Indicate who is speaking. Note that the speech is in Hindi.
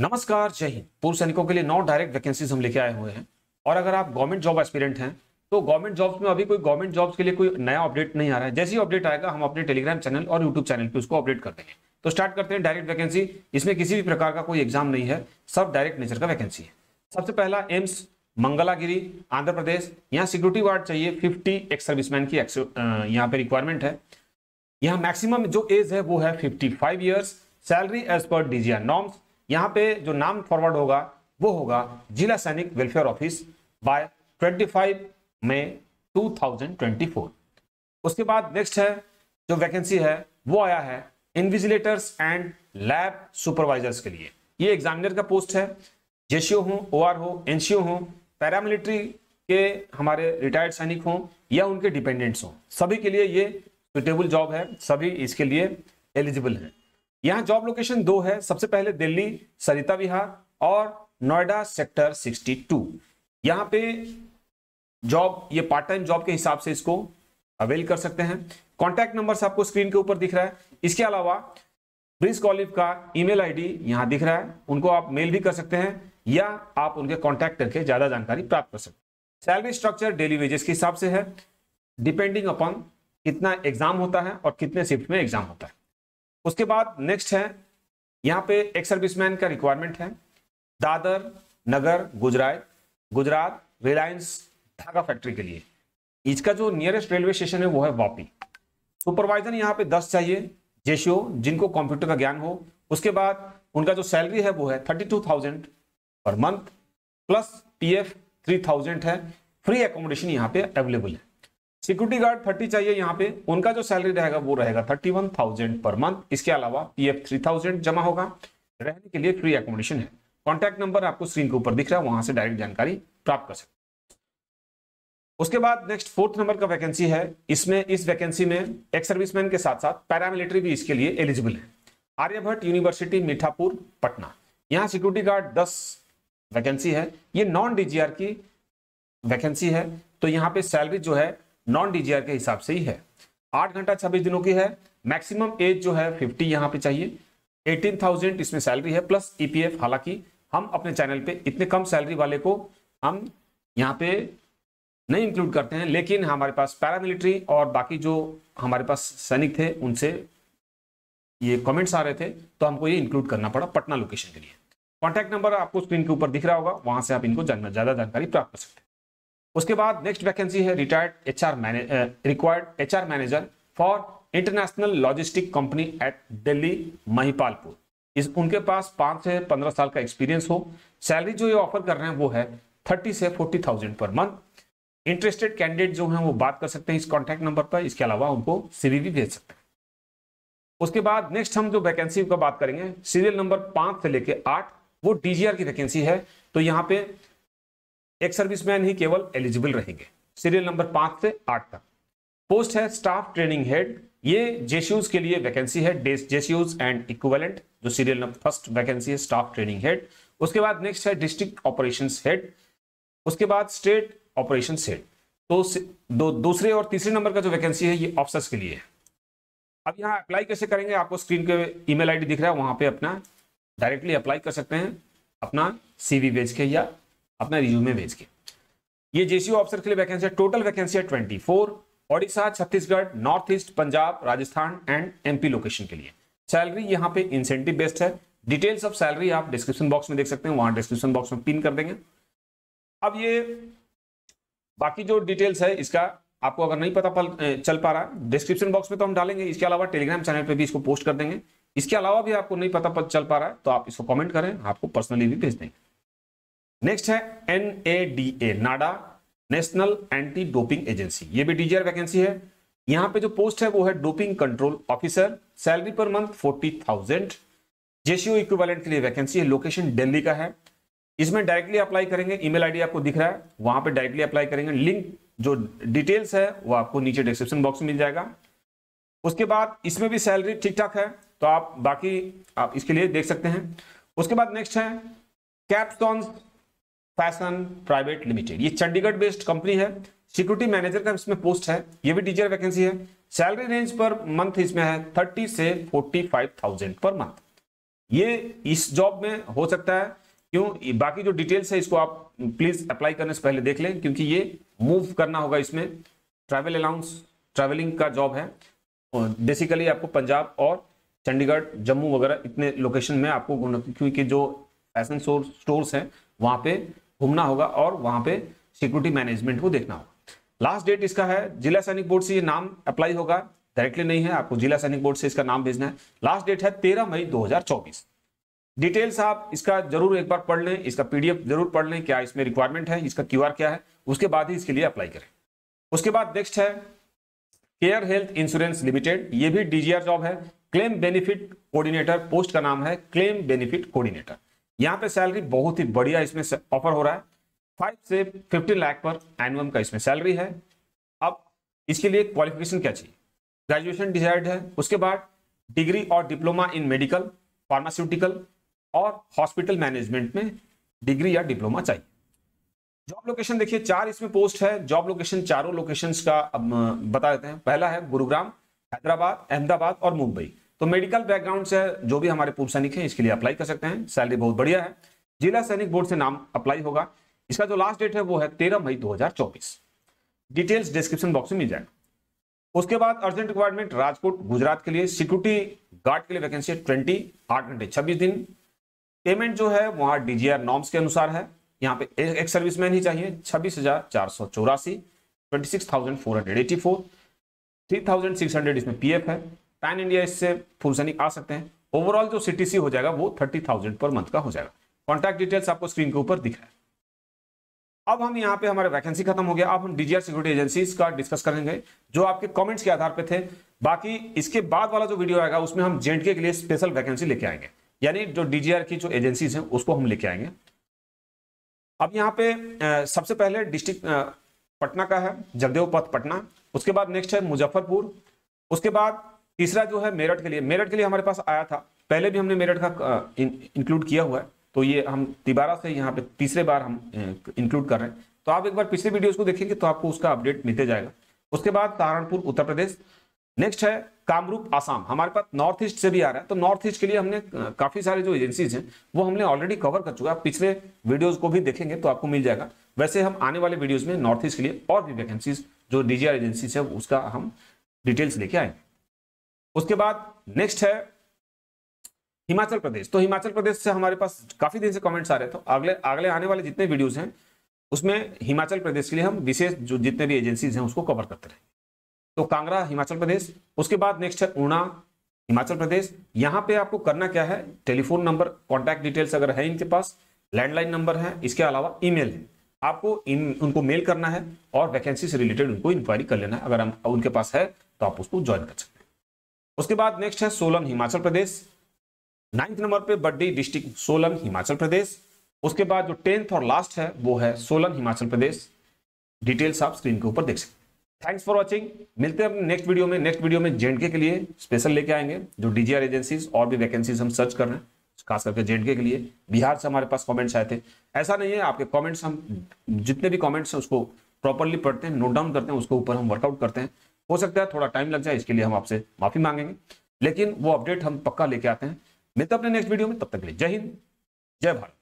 Speaker 1: नमस्कार जय हिंद पूर्व सैनिकों के लिए नौ डायरेक्ट वैकेंसीज हम लेके आए हुए हैं और अगर आप गवर्नमेंट जॉब एस्पिरेंट हैं तो गवर्नमेंट जॉब्स में अभी कोई गवर्नमेंट जॉब्स के लिए कोई नया अपडेट नहीं आ रहा है जैसे ही अपडेट आएगा हम अपने टेलीग्राम चैनल और यूट्यूब चैनल पे उसको अपडेट कर देंगे तो स्टार्ट करते हैं डायरेक्ट वैकेंसी इसमें किसी भी प्रकार का कोई एग्जाम नहीं है सब डायरेक्ट नेचर का वैकेंसी है सबसे पहला एम्स मंगलागिरी आंध्र प्रदेश यहाँ सिक्योरिटी गार्ड चाहिए फिफ्टी एक्स सर्विसमैन की यहाँ पे रिक्वायरमेंट है यहाँ मैक्सिमम जो एज है वो है fifty five years salary as per DGR norms यहाँ पे जो नाम फॉरवर्ड होगा वो होगा जिला सैनिक वेलफेयर ऑफिस बाय 25 मई 2024 उसके बाद नेक्स्ट है जो वैकेंसी है वो आया है इन्विजिलेटर्स एंड लैब सुपरवाइजर्स के लिए ये एग्जामिनर का पोस्ट है जेसीओ हो ओ हो एनसीओ हो पैरामिलिट्री के हमारे रिटायर्ड सैनिक हों या उनके डिपेंडेंट्स हों सभी के लिए ये सुटेबल जॉब है सभी इसके लिए एलिजिबल हैं यहाँ जॉब लोकेशन दो है सबसे पहले दिल्ली सरिता विहार और नोएडा सेक्टर 62 यहाँ पे जॉब ये पार्ट टाइम जॉब के हिसाब से इसको अवेल कर सकते हैं कॉन्टैक्ट नंबर आपको स्क्रीन के ऊपर दिख रहा है इसके अलावा प्रिंस कॉलिव का ईमेल आईडी यहाँ दिख रहा है उनको आप मेल भी कर सकते हैं या आप उनके कॉन्टैक्ट करके ज्यादा जानकारी प्राप्त कर सकते हैं सैलरी स्ट्रक्चर डेली वेजेस के हिसाब से है डिपेंडिंग अपॉन कितना एग्जाम होता है और कितने शिफ्ट में एग्जाम होता है उसके बाद नेक्स्ट है यहाँ पे एक सर्विसमैन का रिक्वायरमेंट है दादर नगर गुजरात गुजरात रिलायंस ढाका फैक्ट्री के लिए इसका जो नियरेस्ट रेलवे स्टेशन है वो है वापी सुपरवाइजर यहाँ पे दस चाहिए जेशो जिनको कंप्यूटर का ज्ञान हो उसके बाद उनका जो सैलरी है वो है thirty two thousand per month plus PF three thousand है फ्री एकोमोडेशन यहाँ पे अवेलेबल है सिक्योरिटी गार्ड थर्टी चाहिए यहाँ पे उनका जो सैलरी रहेगा वो रहेगा thirty one thousand per month इसके अलावा पी एफ थ्री थाउजेंड जमा होगा रहने के लिए फ्री एकोमोडेशन है कॉन्टैक्ट नंबर आपको स्क्रीन के ऊपर दिख रहा है वहां से डायरेक्ट जानकारी प्राप्त कर सकते उसके बाद नेक्स्ट फोर्थ नंबर का वैकेंसी है इसमें इस वैकेंसी में एक्स सर्विसमैन के साथ साथ पैरामिलिट्री भी इसके लिए एलिजिबल है आर्यभट्ट यूनिवर्सिटी मीठापुर पटना यहाँ सिक्योरिटी गार्ड दस वैकेंसी है ये नॉन डीजीआर की वैकेंसी है तो यहाँ पे सैलरी जो है नॉन डीजीआर के हिसाब से ही है आठ घंटा छब्बीस दिनों की है मैक्सिमम एज जो है फिफ्टी यहाँ पे चाहिए एटीन थाउजेंड इसमें सैलरी है प्लस ईपीएफ e हालांकि हम अपने चैनल पे इतने कम सैलरी वाले को हम यहाँ पे नहीं इंक्लूड करते हैं लेकिन हमारे पास पैरामिलिट्री और बाकी जो हमारे पास सैनिक थे उनसे ये कमेंट्स आ रहे थे तो हमको ये इंक्लूड करना पड़ा पटना लोकेशन के लिए कॉन्टैक्ट नंबर आपको स्क्रीन के ऊपर दिख रहा होगा वहां से आप इनको ज्यादा जानकारी प्राप्त कर सकते हैं उसके बाद नेक्स्ट वैकेंसी है retired H R required H R manager for international logistic company at Delhi Mahipalpur इस उनके पास पाँच से पंद्रह साल का एक्सपीरियंस हो सैलरी जो ये ऑफर कर रहे हैं वो है थर्टी से forty thousand per month interested candidate जो हैं वो बात कर सकते हैं इस कॉन्टैक्ट नंबर पर इसके अलावा उनको सीवी भी भेज सकते हैं उसके बाद नेक्स्ट हम जो वैकेंसी का बात करेंगे सीरियल नंबर पाँच से लेकर आठ वो डीजीआर की वैकेंसी है तो यहाँ पे एक सर्विसमैन ही केवल एलिजिबल रहेंगे सीरियल नंबर पांच से आठ तक पोस्ट है स्टाफ ट्रेनिंग हेड ये जेसीयूज के लिए वैकेंसी है जेसीयूज एंड इक्विवेलेंट जो सीरियल नंबर फर्स्ट वैकेंसी है स्टाफ ट्रेनिंग हेड उसके बाद नेक्स्ट है डिस्ट्रिक्ट ऑपरेशन हेड उसके बाद स्टेट ऑपरेशन हेड तो दो दूसरे और तीसरे नंबर का जो वैकेंसी है ये ऑफिसर्स के लिए है अब यहाँ अप्लाई कैसे करेंगे आपको स्क्रीन पे ईमेल आईडी दिख रहा है वहां पे अपना डायरेक्टली अप्लाई कर सकते हैं अपना सीवी भेज के या अपना रिज्यूमे भेज के ये जेसीओ ऑफिसर के लिए वैकेंसी है टोटल वैकेंसी है twenty four Odisha Chhattisgarh North East Punjab Rajasthan and MP location के लिए सैलरी यहाँ पे इंसेंटिव बेस्ड है डिटेल्स ऑफ सैलरी आप डिस्क्रिप्शन बॉक्स में देख सकते हैं वहां डिस्क्रिप्शन बॉक्स में पिन कर देंगे अब ये बाकी जो डिटेल्स है इसका आपको अगर नहीं पता पल, चल पा रहा डिस्क्रिप्शन बॉक्स में तो हम डालेंगे इसके अलावा टेलीग्राम चैनल पे भी इसको पोस्ट कर देंगे इसके अलावा भी आपको नहीं पता चल पा रहा है तो आप इसको कमेंट करें आपको पर्सनली भी भेज देंगे नेक्स्ट है NADA NADA national anti doping agency ये भी डीजीआर वैकेंसी है यहां पे जो पोस्ट है वो है doping control officer salary per month forty thousand JCO equivalent के लिए वैकेंसी है लोकेशन दिल्ली का है इसमें डायरेक्टली अप्लाई करेंगे ईमेल आईडी आपको दिख रहा है वहां पे डायरेक्टली अप्लाई करेंगे लिंक जो डिटेल्स है वो आपको नीचे डिस्क्रिप्शन बॉक्स में मिल जाएगा उसके बाद इसमें भी सैलरी ठीक ठाक है तो आप बाकी आप इसके लिए देख सकते हैं उसके बाद नेक्स्ट है कैप्स फैशन प्राइवेट लिमिटेड ये चंडीगढ़ बेस्ड कंपनी है सिक्योरिटी मैनेजर का इसमें पोस्ट है ये भी टीचर वैकेंसी है सैलरी रेंज पर मंथ इसमें है थर्टी से forty five thousand per month ये इस जॉब में हो सकता है क्यों बाकी जो डिटेल्स है इसको आप प्लीज अप्लाई करने से पहले देख लें क्योंकि ये मूव करना होगा इसमें ट्रैवल अलाउंस ट्रैवलिंग का जॉब है बेसिकली आपको पंजाब और चंडीगढ़ जम्मू वगैरह इतने लोकेशन में आपको क्योंकि जो फैशन स्टोर्स हैं वहाँ पे घूमना होगा और वहां पे सिक्योरिटी मैनेजमेंट को देखना होगा लास्ट डेट इसका है जिला सैनिक बोर्ड से ये नाम अप्लाई होगा डायरेक्टली नहीं है आपको जिला सैनिक बोर्ड से इसका नाम भेजना है लास्ट डेट है तेरह मई दो डिटेल्स आप इसका जरूर एक बार पढ़ लें इसका पीडीएफ जरूर पढ़ लें क्या इसमें रिक्वायरमेंट है इसका क्यू क्या है उसके बाद ही इसके लिए अप्लाई करें उसके बाद नेक्स्ट है केयर हेल्थ इंश्योरेंस लिमिटेड ये भी डीजीआर जॉब है क्लेम बेनिफिट कोऑर्डिनेटर पोस्ट का नाम है क्लेम बेनिफिट कोऑर्डिनेटर यहाँ पे सैलरी बहुत ही बढ़िया इसमें ऑफर हो रहा है फाइव से फिफ्टीन लाख पर एनुअम का इसमें सैलरी है अब इसके लिए क्वालिफिकेशन क्या चाहिए ग्रेजुएशन डिजायर्ड है उसके बाद डिग्री और डिप्लोमा इन मेडिकल फार्मास्यूटिकल और हॉस्पिटल मैनेजमेंट में डिग्री या डिप्लोमा चाहिए जॉब लोकेशन देखिए चार इसमें पोस्ट है जॉब लोकेशन चारों लोकेशंस का अब बता देते हैं पहला है गुरुग्राम हैदराबाद अहमदाबाद और मुंबई तो मेडिकल बैकग्राउंड से जो भी हमारे पूर्व सैनिक हैं इसके लिए अप्लाई कर सकते हैं सैलरी बहुत बढ़िया है जिला सैनिक बोर्ड से नाम अप्लाई होगा इसका जो लास्ट डेट है वो है तेरह मई चौबीस डिटेल्स डिस्क्रिप्शन बॉक्स में मिल जाएगा उसके बाद अर्जेंट रिक्वायरमेंट राजकोट गुजरात के लिए सिक्योरिटी गार्ड के लिए वैकेंसी है ट्वेंटी आठ घंटे छब्बीस दिन पेमेंट जो है वहाँ डीजीआर नॉर्म्स के अनुसार है यहाँ पे एक सर्विसमैन ही चाहिए छब्बीस हजार चार सौ चौरासी twenty six thousand four hundred eighty four three thousand six hundred इसमें पी है पैन इंडिया इससे सैनिक आ सकते हैं ओवरऑल जो सी हो जाएगा वो थर्टी थाउजेंड पर मंथ का हो जाएगा कॉन्टैक्ट डिटेल्स आपको स्क्रीन के ऊपर दिख रहा है अब हम यहाँ पे हमारे वैकेंसी खत्म हो गया अब हम डीजीआर सिक्योरिटी एजेंसीज का डिस्कस करेंगे जो आपके कमेंट्स के आधार पे थे बाकी इसके बाद वाला जो वीडियो आएगा उसमें हम जेंट के लिए स्पेशल वैकेंसी लेके आएंगे यानी जो डीजीआर की जो एजेंसीज हैं उसको हम लेके आएंगे अब यहाँ पे सबसे पहले डिस्ट्रिक्ट पटना का है जगदेव पथ पटना उसके बाद नेक्स्ट है मुजफ्फरपुर उसके बाद तीसरा जो है मेरठ के लिए मेरठ के लिए हमारे पास आया था पहले भी हमने मेरठ का इंक्लूड किया हुआ है तो ये हम तिबारा से यहाँ पे तीसरे बार हम इंक्लूड कर रहे हैं तो आप एक बार पिछले वीडियोस को देखेंगे तो आपको उसका अपडेट मिलते जाएगा उसके बाद सहारनपुर उत्तर प्रदेश नेक्स्ट है कामरूप आसाम हमारे पास नॉर्थ ईस्ट से भी आ रहा है तो नॉर्थ ईस्ट के लिए हमने काफी सारे जो एजेंसीज हैं वो हमने ऑलरेडी कवर कर चुका है पिछले वीडियोज को भी देखेंगे तो आपको मिल जाएगा वैसे हम आने वाले वीडियोज में नॉर्थ ईस्ट के लिए और भी वैकेंसीज जो डीजीआर एजेंसीज है उसका हम डिटेल्स लेके आएंगे उसके बाद नेक्स्ट है हिमाचल प्रदेश तो हिमाचल प्रदेश से हमारे पास काफी दिन से कमेंट्स आ रहे थे तो अगले अगले आने वाले जितने वीडियोज हैं उसमें हिमाचल प्रदेश के लिए हम विशेष जो जितने भी एजेंसीज हैं उसको कवर करते रहेंगे तो कांगड़ा हिमाचल प्रदेश उसके बाद नेक्स्ट है ऊना हिमाचल प्रदेश यहाँ पे आपको करना क्या है टेलीफोन नंबर कॉन्टैक्ट डिटेल्स अगर है इनके पास लैंडलाइन नंबर है इसके अलावा ई है आपको इन उनको मेल करना है और वैकेंसी से रिलेटेड उनको इंक्वायरी कर लेना है अगर हम उनके पास है तो आप उसको ज्वाइन कर सकते हैं उसके बाद नेक्स्ट है सोलन हिमाचल प्रदेश नाइन्थ नंबर पे बड्डी डिस्ट्रिक्ट सोलन हिमाचल प्रदेश उसके बाद जो टेंथ और लास्ट है वो है सोलन हिमाचल प्रदेश डिटेल्स आप स्क्रीन के ऊपर देख सकते हैं थैंक्स फॉर वॉचिंग मिलते हैं नेक्स्ट वीडियो में नेक्स्ट वीडियो में जेएनके के लिए स्पेशल लेके आएंगे जो डीजीआर एजेंसीज और भी वैकेंसीज हम सर्च कर रहे हैं खास करके जेएनके के लिए बिहार से हमारे पास कमेंट्स आए थे ऐसा नहीं है आपके कमेंट्स हम जितने भी कमेंट्स हैं उसको प्रॉपरली पढ़ते हैं नोट डाउन करते हैं उसके ऊपर हम वर्कआउट करते हैं हो सकता है थोड़ा टाइम लग जाए इसके लिए हम आपसे माफी मांगेंगे लेकिन वो अपडेट हम पक्का लेके आते हैं मिलते अपने नेक्स्ट वीडियो में तब तक के लिए जय हिंद जय भारत